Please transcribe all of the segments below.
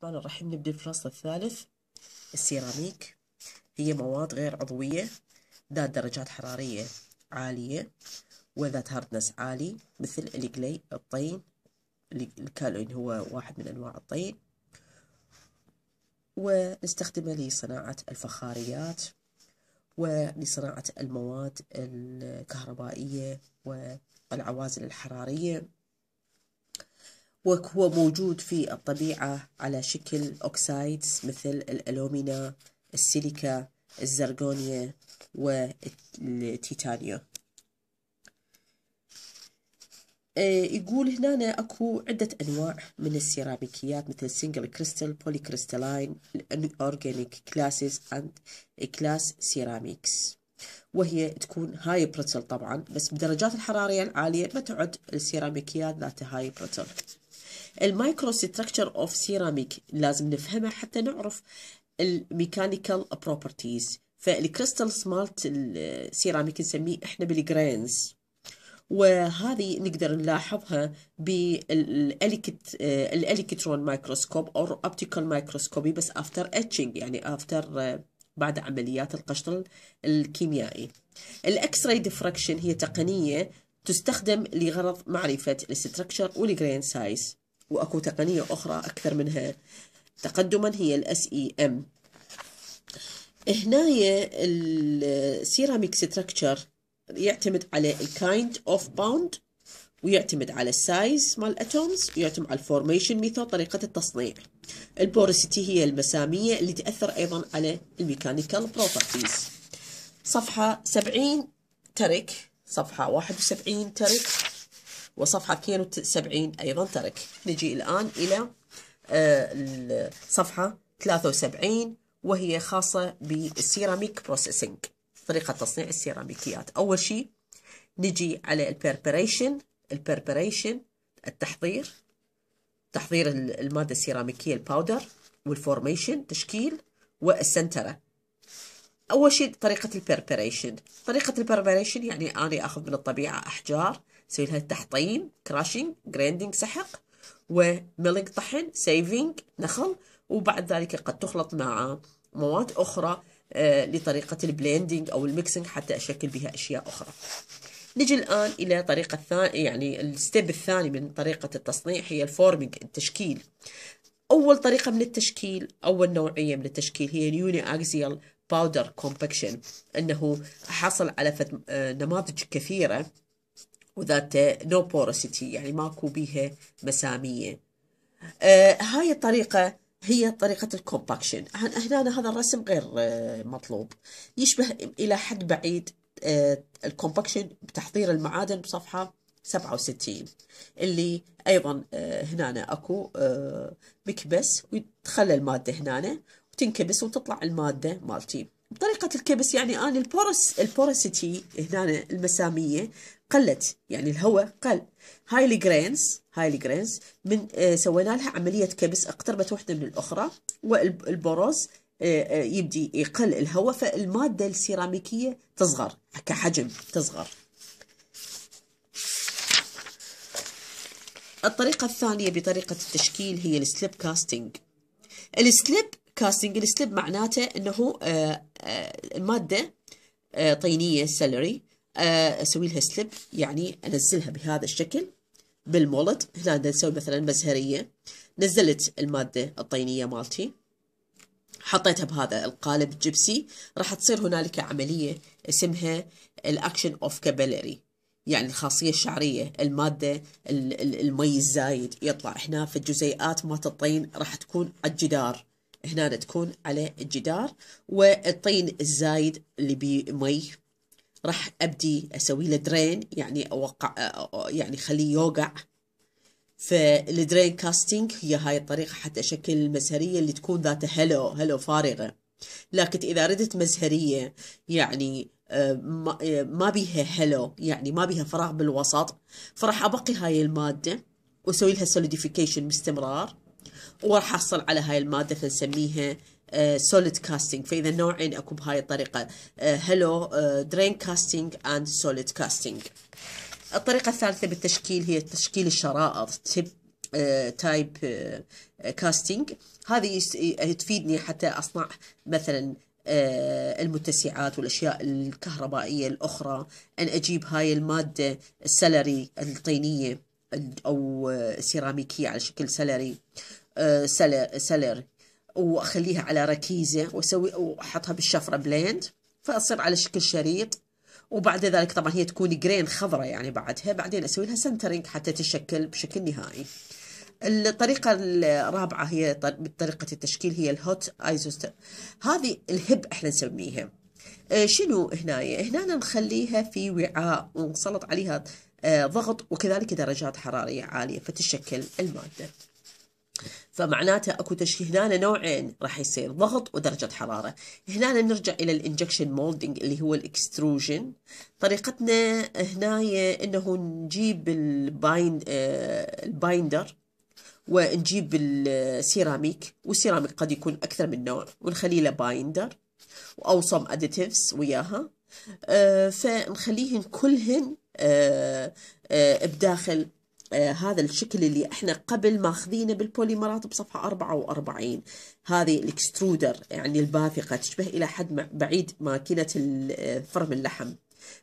الرحمن الرحيم نبدأ الفصل الثالث السيراميك هي مواد غير عضوية ذات درجات حرارية عالية وذات هاردنس عالي مثل الجلي الطين الكالوين هو واحد من أنواع الطين ونستخدمه لصناعة الفخاريات ولصناعة المواد الكهربائية والعوازل الحرارية وهو موجود في الطبيعة على شكل أوكسايدز مثل الألومينا السيليكا الزرقونية والتيتانيوم آه، يقول هنا اكو عدة انواع من السيراميكيات مثل سنجل كريستال بولي كريستالين اورجانيك كلاسز اند كلاس سيراميكس وهي تكون هاي بريتل طبعا بس بدرجات الحرارية العالية ما تعد السيراميكيات ذات هاي بريتل المايكرو ستراكشر اوف سيراميك لازم نفهمها حتى نعرف الميكانيكال بروبرتيز فالكريستال سمالت السيراميك نسميه احنا بالجرينز وهذه نقدر نلاحظها بالالكترون مايكروسكوب او اوبتيكال مايكروسكوبي بس افتر اتشنج يعني افتر بعد عمليات القشط الكيميائي الاكس راي ديفراكشن هي تقنيه تستخدم لغرض معرفه الاستراكشر والجرين سايز وأكو تقنية أخرى أكثر منها تقدما هي الاس اي ام هنايا السيراميك ستراكشر يعتمد على الكايند اوف باوند ويعتمد على السايز مال الاتومز ويعتمد على الفورميشن ميثود طريقه التصنيع البورسيتي هي المساميه اللي تاثر ايضا على الميكانيكال بروبرتيز صفحه 70 ترك صفحه 71 ترك وصفحة 72 أيضا ترك نجي الآن إلى آه، الصفحة 73 وهي خاصة بالسيراميك بروسيسنج طريقة تصنيع السيراميكيات أول شيء نجي على البربريشن البربريشن التحضير تحضير المادة السيراميكية الباودر والفورميشن تشكيل والسنترة أول شيء طريقة البربريشن طريقة البربريشن يعني أنا أخذ من الطبيعة أحجار سوي لها تحطيم كراشنج جريندنج سحق وميلينج طحن سيفينج نخل وبعد ذلك قد تخلط مع مواد أخرى آه، لطريقة البليندينج أو الميكسينج حتى أشكل بها أشياء أخرى نجي الآن إلى طريقة الثاني يعني الستيب الثاني من طريقة التصنيع هي الفورمينج التشكيل أول طريقة من التشكيل أول نوعية من التشكيل هي اليوني أكسيال باودر كومباكشن أنه أحصل على آه، نماذج كثيرة وذات نو بورسيتي يعني ماكو بيها مساميه آه هاي الطريقه هي طريقة الكومباكشن هنا هذا الرسم غير آه، مطلوب يشبه إلى حد بعيد آه، الكومباكشن بتحضير المعادن بصفحة 67 اللي أيضا آه، هنا أكو مكبس ويتخلى المادة هنا وتنكبس وتطلع المادة مالتي طريقة الكبس يعني أنا البورس البورسيتي هنا المسامية قلت يعني الهواء قل هاي الجرينز هاي الجرينز من آه، سوينا لها عملية كبس اقتربت واحدة من الأخرى والبروز آه، آه، يبدي يقل الهواء فالمادة السيراميكية تصغر كحجم تصغر الطريقة الثانية بطريقة التشكيل هي السليب كاستنج السليب كاستنج السلب معناته انه آه، آه، الماده آه، طينيه سلري اسوي لها سلب يعني انزلها بهذا الشكل بالمولد هنا نسوي مثلا مزهريه نزلت الماده الطينيه مالتي حطيتها بهذا القالب الجبسي راح تصير هنالك عمليه اسمها الاكشن اوف كابيلري يعني الخاصية الشعرية المادة المي الزايد يطلع هنا في الجزيئات مالت الطين راح تكون على الجدار هنا تكون على الجدار والطين الزايد اللي بيه مي راح ابدي اسوي له درين يعني اوقع يعني خليه يوقع فالدرين كاستنج هي هاي الطريقة حتى أشكل المزهرية اللي تكون ذات هلو هلو فارغة لكن إذا ردت مزهرية يعني ما بيها هلو يعني ما بيها فراغ بالوسط فراح أبقي هاي المادة وأسوي لها سوليديفيكيشن باستمرار وراح احصل على هاي الماده فنسميها سوليد آه، كاستنج فاذا نوعين اكو بهاي الطريقه هلو درين كاستنج اند سوليد كاستنج الطريقه الثالثه بالتشكيل هي تشكيل الشرائط تيب تايب كاستنج هذه آه، تفيدني حتى اصنع مثلا آه، المتسعات والاشياء الكهربائيه الاخرى ان اجيب هاي الماده السلري الطينيه او سيراميكيه على شكل سلري سلر واخليها على ركيزه واسوي واحطها بالشفره بليند فتصير على شكل شريط وبعد ذلك طبعا هي تكون جرين خضراء يعني بعدها بعدين اسوي لها سنترنج حتى تشكل بشكل نهائي الطريقة الرابعة هي بطريقة التشكيل هي الهوت ايزوستر هذه الهب احنا نسميها آه، شنو هنا هنا نخليها في وعاء ونسلط عليها آه، ضغط وكذلك درجات حرارية عالية فتشكل المادة فمعناته اكو تشكيل هنا نوعين راح يصير ضغط ودرجه حراره هنا نرجع الى الانجكشن مولدنج اللي هو الاكستروجن طريقتنا هنا انه نجيب البايند آه، البايندر ونجيب السيراميك والسيراميك قد يكون اكثر من نوع ونخليه له بايندر واوصم اديتيفز وياها آه، فنخليهن كلهن آه، بداخل آه هذا الشكل اللي احنا قبل ماخذينه بالبوليمرات بصفحه 44 هذه الاكسترودر يعني الباثقه تشبه الى حد بعيد ماكينه آه، فرم اللحم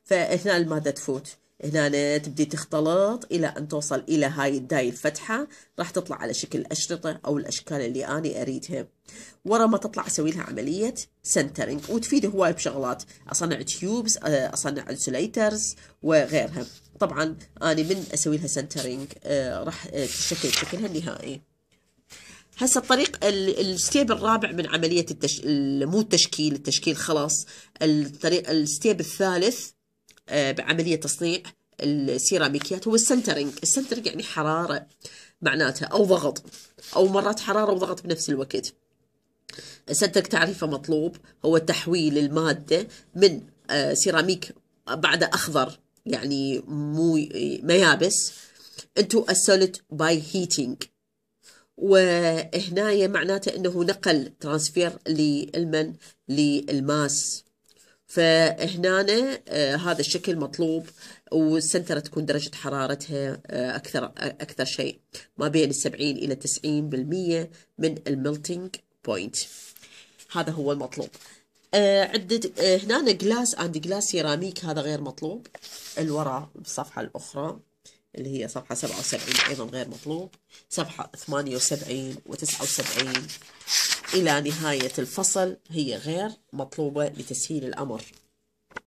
فهنا الماده تفوت هنا تبدي تختلط إلى أن توصل إلى هاي الداي الفتحة راح تطلع على شكل أشرطة أو الأشكال اللي أنا أريدها ورا ما تطلع أسوي لها عملية سنترنج وتفيد هواي بشغلات أصنع تيوبس آه، أصنع انسوليترز وغيرها طبعا أنا من أسوي لها سنترنج آه، راح آه، تشكل شكلها النهائي هسه الطريق الستيب الرابع من عملية التش... مو التشكيل التشكيل خلاص الطريق الستيب الثالث آه، بعملية تصنيع السيراميكيات هو السنترنج السنترنج يعني حرارة معناتها أو ضغط أو مرات حرارة وضغط بنفس الوقت السنترنج تعريفه مطلوب هو تحويل المادة من آه، سيراميك بعد أخضر يعني مو ما يابس انتو السوليد باي هيتينج وهنايا معناته انه نقل ترانسفير للمن للماس فهنا آه، هذا الشكل مطلوب والسنترة تكون درجة حرارتها آه، أكثر أكثر شيء ما بين السبعين إلى تسعين بالمية من الميلتنج بوينت هذا هو المطلوب عدة هنا جلاس أند جلاس سيراميك هذا غير مطلوب الوراء بالصفحة الأخرى اللي هي صفحة سبعة وسبعين أيضا غير مطلوب صفحة ثمانية وسبعين وتسعة وسبعين إلى نهاية الفصل هي غير مطلوبة لتسهيل الأمر